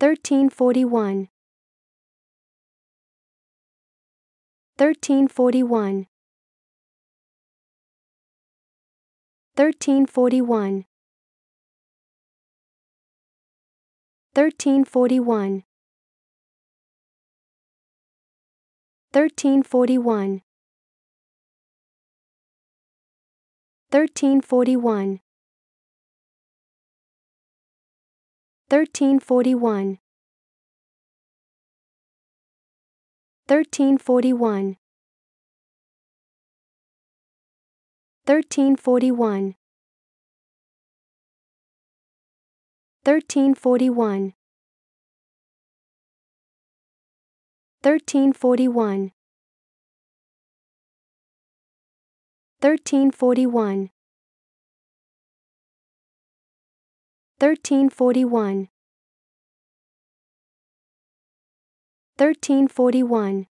1341 1341 1341 1341 1341 1341 1341 1341 1341 1341 1341 1341 1341 1341